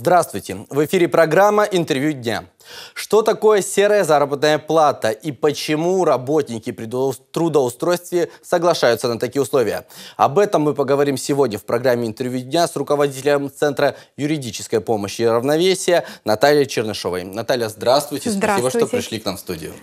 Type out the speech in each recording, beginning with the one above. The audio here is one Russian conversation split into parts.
Здравствуйте! В эфире программа «Интервью дня». Что такое серая заработная плата и почему работники при трудоустройстве соглашаются на такие условия? Об этом мы поговорим сегодня в программе «Интервью дня» с руководителем Центра юридической помощи и равновесия Натальей Чернышовой. Наталья, здравствуйте. здравствуйте. Спасибо, что пришли к нам в студию.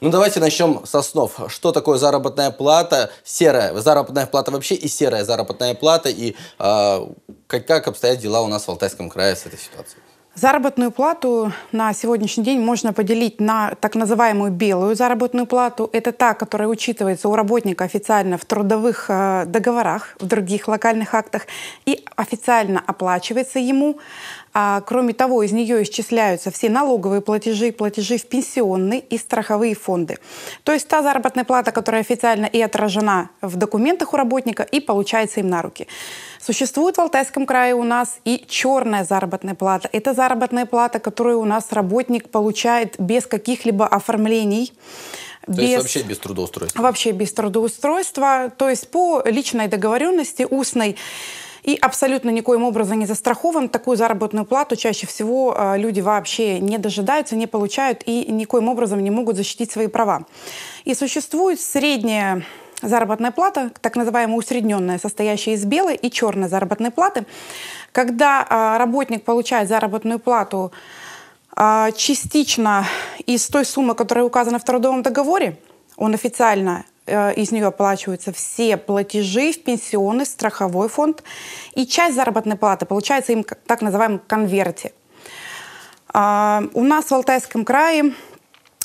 Ну давайте начнем с основ. Что такое заработная плата, серая заработная плата вообще и серая заработная плата, и э, как, как обстоят дела у нас в Алтайском крае с этой ситуацией? Заработную плату на сегодняшний день можно поделить на так называемую белую заработную плату. Это та, которая учитывается у работника официально в трудовых э, договорах, в других локальных актах и официально оплачивается ему а, кроме того, из нее исчисляются все налоговые платежи, платежи в пенсионные и страховые фонды. То есть та заработная плата, которая официально и отражена в документах у работника и получается им на руки. Существует в Алтайском крае у нас и черная заработная плата. Это заработная плата, которую у нас работник получает без каких-либо оформлений. То без, есть вообще без трудоустройства? Вообще без трудоустройства, то есть по личной договоренности устной и абсолютно никоим образом не застрахован. Такую заработную плату чаще всего а, люди вообще не дожидаются, не получают и никоим образом не могут защитить свои права. И существует средняя заработная плата, так называемая усредненная, состоящая из белой и черной заработной платы. Когда а, работник получает заработную плату а, частично из той суммы, которая указана в трудовом договоре, он официально Э, из нее оплачиваются все платежи в пенсионный страховой фонд и часть заработной платы получается им так называемом конверте. А, у нас в Алтайском крае,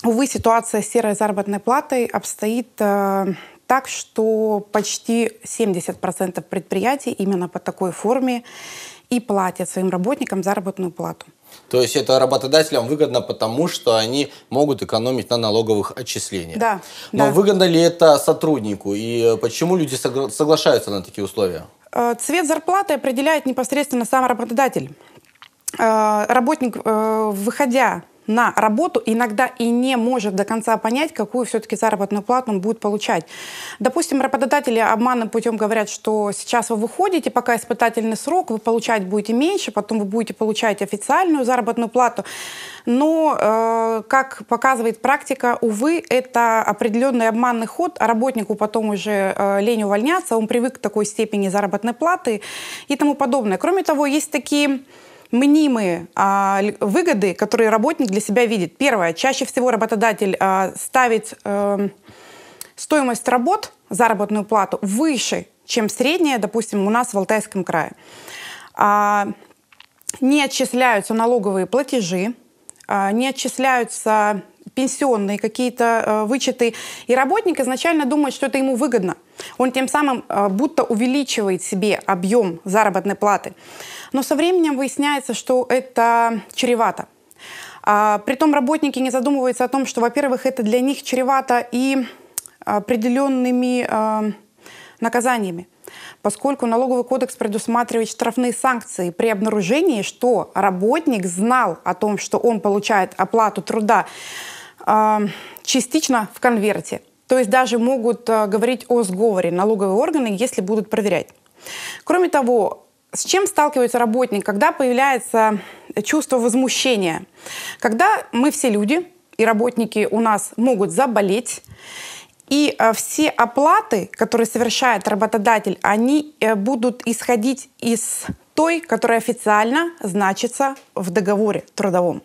увы, ситуация с серой заработной платой обстоит э, так, что почти 70% предприятий именно по такой форме и платят своим работникам заработную плату. То есть это работодателям выгодно, потому что они могут экономить на налоговых отчислениях. Да. Но да. выгодно ли это сотруднику? И э, почему люди согла соглашаются на такие условия? Э, цвет зарплаты определяет непосредственно сам работодатель. Э, работник, выходя на работу, иногда и не может до конца понять, какую все-таки заработную плату он будет получать. Допустим, работодатели обманным путем говорят, что сейчас вы выходите, пока испытательный срок, вы получать будете меньше, потом вы будете получать официальную заработную плату. Но, э, как показывает практика, увы, это определенный обманный ход, а работнику потом уже э, лень увольняться, он привык к такой степени заработной платы и тому подобное. Кроме того, есть такие мнимые а, выгоды, которые работник для себя видит. Первое, чаще всего работодатель а, ставит а, стоимость работ, заработную плату, выше, чем средняя, допустим, у нас в Алтайском крае. А, не отчисляются налоговые платежи, а, не отчисляются пенсионные какие-то э, вычеты. И работник изначально думает, что это ему выгодно он тем самым э, будто увеличивает себе объем заработной платы. Но со временем выясняется, что это чревато. А, притом работники не задумываются о том, что, во-первых, это для них чревато и определенными э, наказаниями поскольку налоговый кодекс предусматривает штрафные санкции при обнаружении, что работник знал о том, что он получает оплату труда э, частично в конверте – то есть даже могут э, говорить о сговоре налоговые органы, если будут проверять. Кроме того, с чем сталкивается работник, когда появляется чувство возмущения? Когда мы все люди, и работники у нас могут заболеть, и э, все оплаты, которые совершает работодатель, они э, будут исходить из той, которая официально значится в договоре трудовом.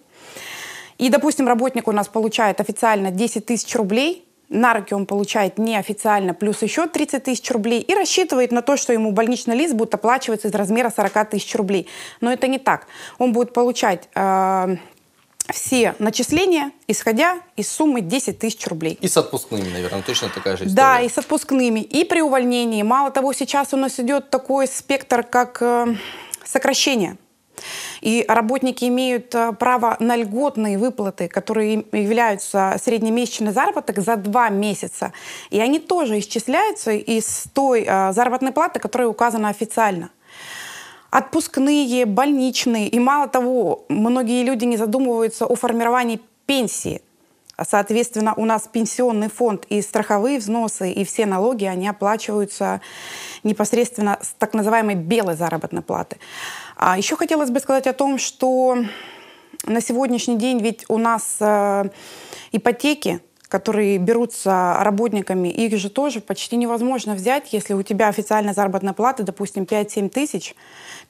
И, допустим, работник у нас получает официально 10 тысяч рублей, на руки он получает неофициально плюс еще 30 тысяч рублей и рассчитывает на то, что ему больничный лист будет оплачиваться из размера 40 тысяч рублей. Но это не так. Он будет получать э, все начисления, исходя из суммы 10 тысяч рублей. И с отпускными, наверное, точно такая же история. Да, и с отпускными, и при увольнении. Мало того, сейчас у нас идет такой спектр, как э, сокращение. И работники имеют э, право на льготные выплаты, которые являются среднемесячный заработок за два месяца. И они тоже исчисляются из той э, заработной платы, которая указана официально отпускные, больничные. И мало того, многие люди не задумываются о формировании пенсии. Соответственно, у нас пенсионный фонд и страховые взносы, и все налоги, они оплачиваются непосредственно с так называемой белой заработной платы. А еще хотелось бы сказать о том, что на сегодняшний день ведь у нас э, ипотеки, которые берутся работниками, их же тоже почти невозможно взять, если у тебя официальная заработная плата, допустим, 5-7 тысяч,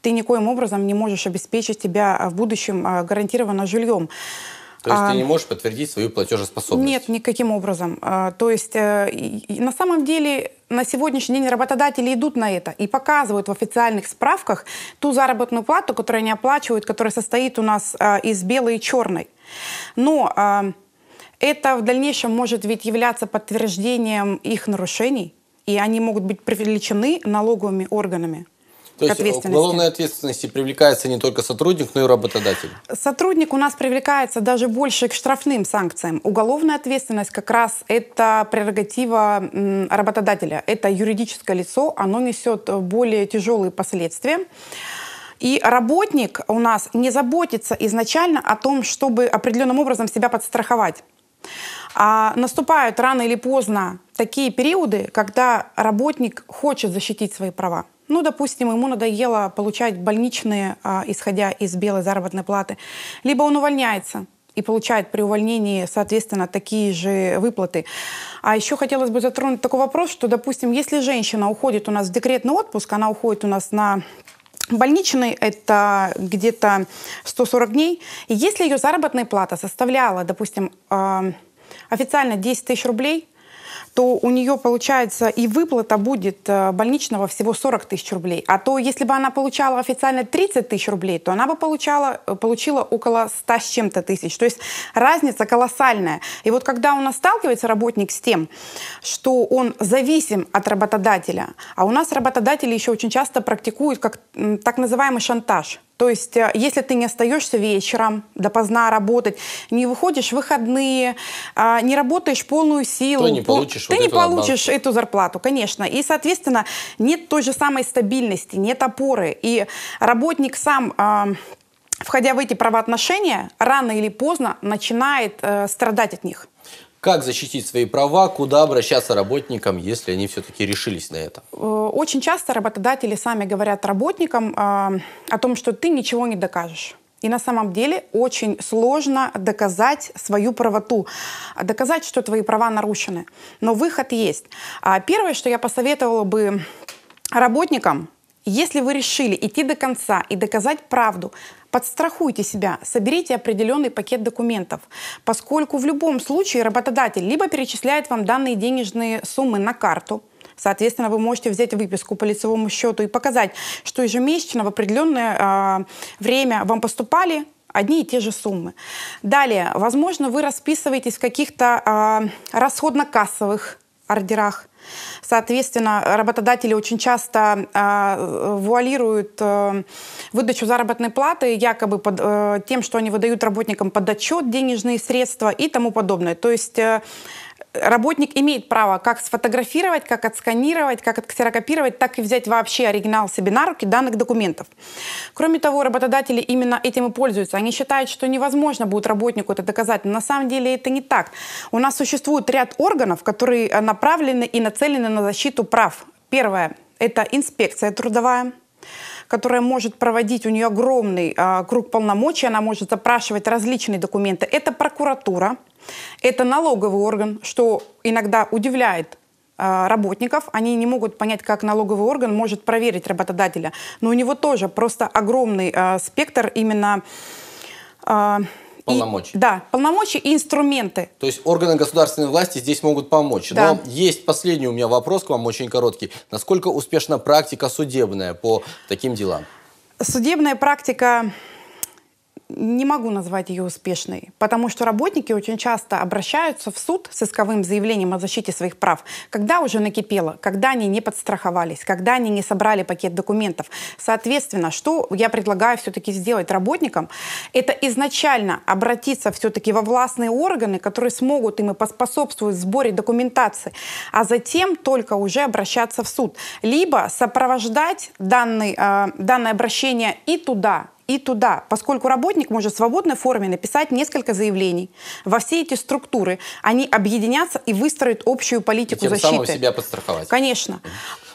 ты никоим образом не можешь обеспечить себя э, в будущем э, гарантированно жильем. То есть а, ты не можешь подтвердить свою платежеспособность? Нет, никаким образом. А, то есть на самом деле на сегодняшний день работодатели идут на это и показывают в официальных справках ту заработную плату, которую они оплачивают, которая состоит у нас э, из белой и черной. Но э, это в дальнейшем может ведь являться подтверждением их нарушений, и они могут быть привлечены налоговыми органами. То к есть к э, уголовной ответственности привлекается не только сотрудник, но и работодатель? Сотрудник у нас привлекается даже больше к штрафным санкциям. Уголовная ответственность как раз это прерогатива работодателя. Это юридическое лицо, оно несет более тяжелые последствия. И работник у нас не заботится изначально о том, чтобы определенным образом себя подстраховать. А наступают рано или поздно такие периоды, когда работник хочет защитить свои права. Ну, допустим, ему надоело получать больничные, э, исходя из белой заработной платы. Либо он увольняется и получает при увольнении, соответственно, такие же выплаты. А еще хотелось бы затронуть такой вопрос, что, допустим, если женщина уходит у нас в декретный отпуск, она уходит у нас на Больничный – это где-то 140 дней. И если ее заработная плата составляла, допустим, э, официально 10 тысяч рублей – то у нее получается и выплата будет э, больничного всего 40 тысяч рублей. А то если бы она получала официально 30 тысяч рублей, то она бы получала, э, получила около 100 с чем-то тысяч. То есть разница колоссальная. И вот когда у нас сталкивается работник с тем, что он зависим от работодателя, а у нас работодатели еще очень часто практикуют как так называемый шантаж – то есть, э, если ты не остаешься вечером допоздна работать, не выходишь в выходные, а, не работаешь полную силу, то не получишь, ты вот не эту, получишь эту зарплату, конечно. И, соответственно, нет той же самой стабильности, нет опоры. И работник сам а, входя в эти правоотношения, рано или поздно начинает э, страдать от них. Как защитить свои права, куда обращаться работникам, если они все-таки решились на это? Э, очень часто работодатели сами говорят работникам а, о том, что ты ничего не докажешь. И на самом деле очень сложно доказать свою правоту, а, доказать, что твои права нарушены. Но выход есть. А, первое, что я посоветовала бы работникам, если вы решили идти до конца и доказать правду, подстрахуйте себя, соберите определенный пакет документов, поскольку в любом случае работодатель либо перечисляет вам данные денежные суммы на карту, Соответственно, вы можете взять выписку по лицевому счету и показать, что ежемесячно в определенное э, время вам поступали одни и те же суммы. Далее, возможно, вы расписываетесь в каких-то э, расходно-кассовых ордерах. Соответственно, работодатели очень часто э, вуалируют э, выдачу заработной платы якобы под, э, тем, что они выдают работникам под денежные средства и тому подобное. То есть э, работник имеет право как сфотографировать, как отсканировать, как отксерокопировать, так и взять вообще оригинал себе на руки данных документов. Кроме того, работодатели именно этим и пользуются. Они считают, что невозможно будет работнику это доказать. Но на самом деле это не так. У нас существует ряд органов, которые э, направлены и нацелены на защиту прав. Первое – это инспекция трудовая которая может проводить, у нее огромный а, круг полномочий, она может запрашивать различные документы. Это прокуратура, это налоговый орган, что иногда удивляет а, работников, они не могут понять, как налоговый орган может проверить работодателя. Но у него тоже просто огромный э, спектр именно... Э, полномочий. И, да, полномочий и инструменты. То есть органы государственной власти здесь могут помочь. Да. Но есть последний у меня вопрос к вам, очень короткий. Насколько успешна практика судебная по таким делам? Судебная практика не могу назвать ее успешной, потому что работники очень часто обращаются в суд с исковым заявлением о защите своих прав, когда уже накипело, когда они не подстраховались, когда они не собрали пакет документов. Соответственно, что я предлагаю все-таки сделать работникам, это изначально обратиться все-таки во властные органы, которые смогут им и поспособствуют в сборе документации, а затем только уже обращаться в суд. Либо сопровождать данный, э, данное обращение и туда, и туда, поскольку работник может в свободной форме написать несколько заявлений. Во все эти структуры они объединятся и выстроят общую политику и тем защиты. Тем самым себя подстраховать. Конечно.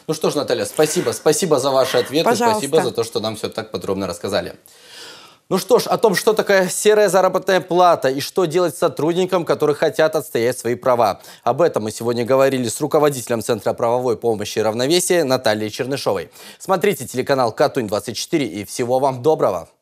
Ну что ж, Наталья, спасибо. Спасибо за ваши ответы. Пожалуйста. Спасибо за то, что нам все так подробно рассказали. Ну что ж, о том, что такое серая заработная плата и что делать сотрудникам, которые хотят отстоять свои права. Об этом мы сегодня говорили с руководителем Центра правовой помощи и равновесия Натальей Чернышовой. Смотрите телеканал Катунь 24 и всего вам доброго!